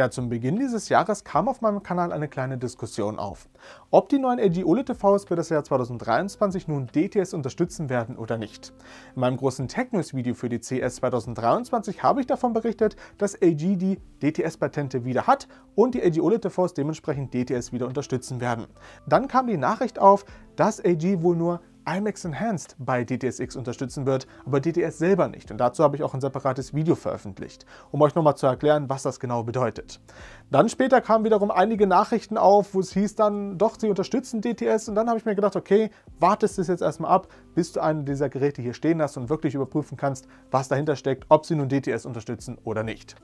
Ja, zum Beginn dieses Jahres kam auf meinem Kanal eine kleine Diskussion auf, ob die neuen LG OLED-TVs für das Jahr 2023 nun DTS unterstützen werden oder nicht. In meinem großen Tech-News-Video für die CS 2023 habe ich davon berichtet, dass LG die DTS-Patente wieder hat und die LG OLED-TVs dementsprechend DTS wieder unterstützen werden. Dann kam die Nachricht auf, dass LG wohl nur IMAX Enhanced bei DTSX unterstützen wird, aber DTS selber nicht. Und dazu habe ich auch ein separates Video veröffentlicht, um euch nochmal zu erklären, was das genau bedeutet. Dann später kamen wiederum einige Nachrichten auf, wo es hieß dann, doch, sie unterstützen DTS. Und dann habe ich mir gedacht, okay, wartest es jetzt erstmal ab, bis du einen dieser Geräte hier stehen hast und wirklich überprüfen kannst, was dahinter steckt, ob sie nun DTS unterstützen oder nicht.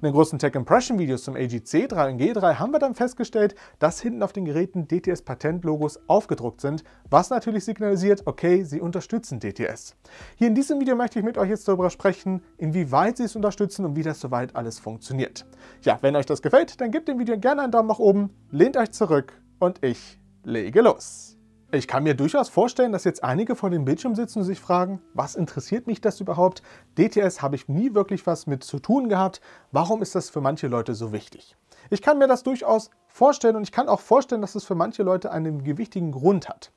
In den großen Tech Impression Videos zum AGC 3 und G3 haben wir dann festgestellt, dass hinten auf den Geräten DTS-Patentlogos aufgedruckt sind, was natürlich signalisiert, signalisiert, okay, sie unterstützen DTS. Hier in diesem Video möchte ich mit euch jetzt darüber sprechen, inwieweit sie es unterstützen und wie das soweit alles funktioniert. Ja, wenn euch das gefällt, dann gebt dem Video gerne einen Daumen nach oben, lehnt euch zurück und ich lege los. Ich kann mir durchaus vorstellen, dass jetzt einige vor dem Bildschirm sitzen und sich fragen, was interessiert mich das überhaupt? DTS habe ich nie wirklich was mit zu tun gehabt. Warum ist das für manche Leute so wichtig? Ich kann mir das durchaus vorstellen und ich kann auch vorstellen, dass es für manche Leute einen gewichtigen Grund hat.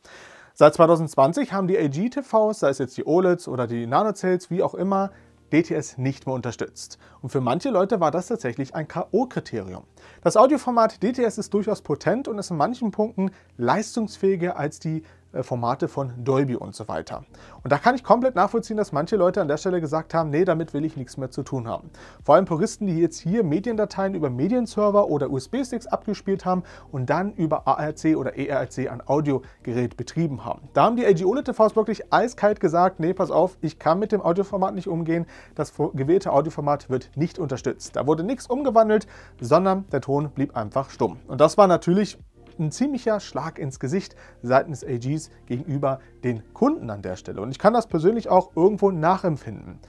Seit 2020 haben die LG-TVs, sei es jetzt die OLEDs oder die NanoCells, wie auch immer, DTS nicht mehr unterstützt. Und für manche Leute war das tatsächlich ein K.O.-Kriterium. Das Audioformat DTS ist durchaus potent und ist in manchen Punkten leistungsfähiger als die äh, Formate von Dolby und so weiter. Und da kann ich komplett nachvollziehen, dass manche Leute an der Stelle gesagt haben, nee, damit will ich nichts mehr zu tun haben. Vor allem Puristen, die jetzt hier Mediendateien über Medienserver oder USB-Sticks abgespielt haben und dann über ARC oder ERC ein Audiogerät betrieben haben. Da haben die LG tvs wirklich eiskalt gesagt, nee, pass auf, ich kann mit dem Audioformat nicht umgehen, das gewählte Audioformat wird nicht unterstützt. Da wurde nichts umgewandelt, sondern der Ton blieb einfach stumm. Und das war natürlich ein ziemlicher Schlag ins Gesicht seitens AGs gegenüber den Kunden an der Stelle. Und ich kann das persönlich auch irgendwo nachempfinden.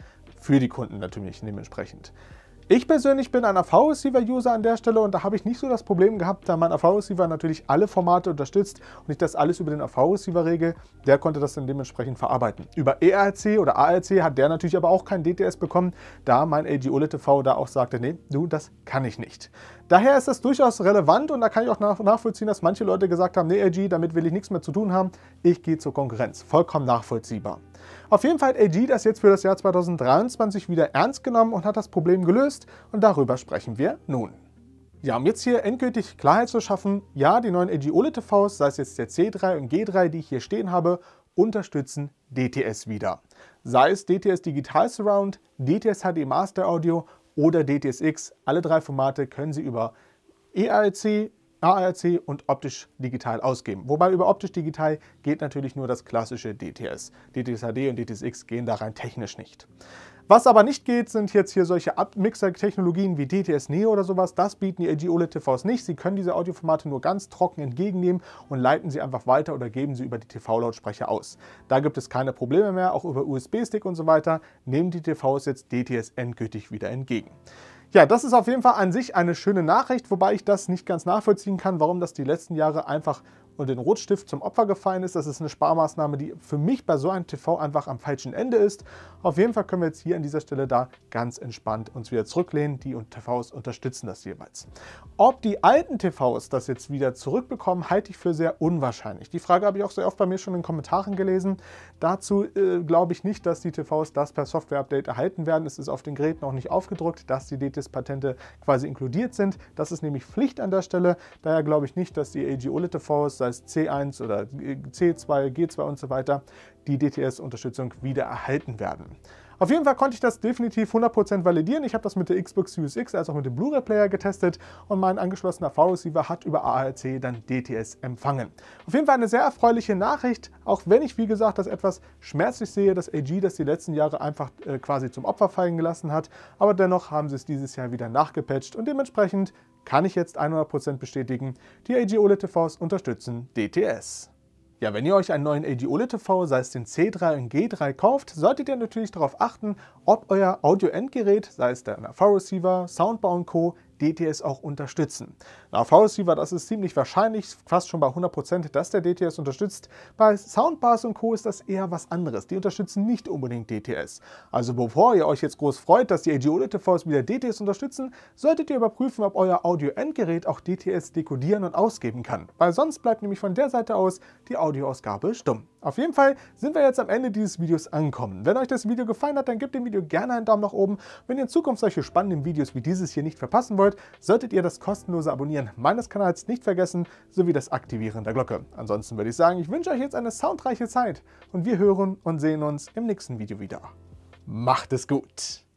Für die Kunden natürlich dementsprechend. Ich persönlich bin ein AV-Receiver-User an der Stelle und da habe ich nicht so das Problem gehabt, da mein AV-Receiver natürlich alle Formate unterstützt und ich das alles über den AV-Receiver regel. Der konnte das dann dementsprechend verarbeiten. Über ERC oder ARC hat der natürlich aber auch kein DTS bekommen, da mein LG OLED TV da auch sagte, nee, du, das kann ich nicht. Daher ist das durchaus relevant und da kann ich auch nachvollziehen, dass manche Leute gesagt haben, nee, LG, damit will ich nichts mehr zu tun haben, ich gehe zur Konkurrenz. Vollkommen nachvollziehbar. Auf jeden Fall hat LG das jetzt für das Jahr 2023 wieder ernst genommen und hat das Problem gelöst ist und darüber sprechen wir nun. Ja, um jetzt hier endgültig Klarheit zu schaffen, ja, die neuen LG OLED-TVs, sei es jetzt der C3 und G3, die ich hier stehen habe, unterstützen DTS wieder. Sei es DTS Digital Surround, DTS HD Master Audio oder DTS:X, alle drei Formate können Sie über ERC ARC und optisch digital ausgeben. Wobei über optisch digital geht natürlich nur das klassische DTS. DTS-HD und DTS-X gehen da rein technisch nicht. Was aber nicht geht, sind jetzt hier solche Mixer-Technologien wie DTS Neo oder sowas. Das bieten die LG OLED TVs nicht. Sie können diese Audioformate nur ganz trocken entgegennehmen und leiten sie einfach weiter oder geben sie über die TV-Lautsprecher aus. Da gibt es keine Probleme mehr, auch über USB-Stick und so weiter nehmen die TVs jetzt DTS endgültig wieder entgegen. Ja, das ist auf jeden Fall an sich eine schöne Nachricht, wobei ich das nicht ganz nachvollziehen kann, warum das die letzten Jahre einfach und den Rotstift zum Opfer gefallen ist. Das ist eine Sparmaßnahme, die für mich bei so einem TV einfach am falschen Ende ist. Auf jeden Fall können wir jetzt hier an dieser Stelle da ganz entspannt uns wieder zurücklehnen. Die und TVs unterstützen das jeweils. Ob die alten TVs das jetzt wieder zurückbekommen, halte ich für sehr unwahrscheinlich. Die Frage habe ich auch sehr oft bei mir schon in Kommentaren gelesen. Dazu äh, glaube ich nicht, dass die TVs das per Softwareupdate erhalten werden. Es ist auf den Geräten auch nicht aufgedruckt, dass die DTV Patente quasi inkludiert sind. Das ist nämlich Pflicht an der Stelle. Daher glaube ich nicht, dass die AGO-Litte-Fonds, sei es C1 oder C2, G2 und so weiter, die DTS-Unterstützung wieder erhalten werden. Auf jeden Fall konnte ich das definitiv 100% validieren. Ich habe das mit der Xbox Series X als auch mit dem Blu-ray Player getestet und mein angeschlossener V-Receiver hat über ARC dann DTS empfangen. Auf jeden Fall eine sehr erfreuliche Nachricht, auch wenn ich wie gesagt das etwas schmerzlich sehe, dass AG das die letzten Jahre einfach äh, quasi zum Opfer fallen gelassen hat, aber dennoch haben sie es dieses Jahr wieder nachgepatcht und dementsprechend kann ich jetzt 100% bestätigen, die AG OLED TVs e unterstützen DTS. Ja, wenn ihr euch einen neuen LG OLED TV, sei es den C3 und G3 kauft, solltet ihr natürlich darauf achten, ob euer Audio-Endgerät, sei es der NAV-Receiver, Soundbar und Co., DTS auch unterstützen. Na, V-Receiver, das ist ziemlich wahrscheinlich, fast schon bei 100%, dass der DTS unterstützt. Bei Soundbars und Co. ist das eher was anderes. Die unterstützen nicht unbedingt DTS. Also bevor ihr euch jetzt groß freut, dass die AGO-Lite-Vs wieder DTS unterstützen, solltet ihr überprüfen, ob euer Audio-Endgerät auch DTS dekodieren und ausgeben kann. Weil sonst bleibt nämlich von der Seite aus die Audioausgabe stumm. Auf jeden Fall sind wir jetzt am Ende dieses Videos angekommen. Wenn euch das Video gefallen hat, dann gebt dem Video gerne einen Daumen nach oben. Wenn ihr in Zukunft solche spannenden Videos wie dieses hier nicht verpassen wollt, solltet ihr das kostenlose Abonnieren meines Kanals nicht vergessen, sowie das Aktivieren der Glocke. Ansonsten würde ich sagen, ich wünsche euch jetzt eine soundreiche Zeit und wir hören und sehen uns im nächsten Video wieder. Macht es gut!